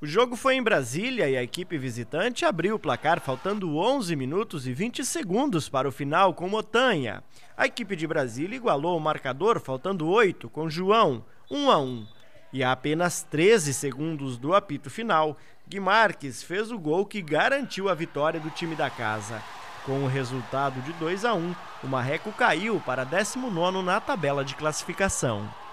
O jogo foi em Brasília e a equipe visitante abriu o placar faltando 11 minutos e 20 segundos para o final com Motanha. A equipe de Brasília igualou o marcador faltando 8 com João, 1 a 1. E a apenas 13 segundos do apito final, Guimarques fez o gol que garantiu a vitória do time da casa. Com o resultado de 2 a 1, o Marreco caiu para 19 na tabela de classificação.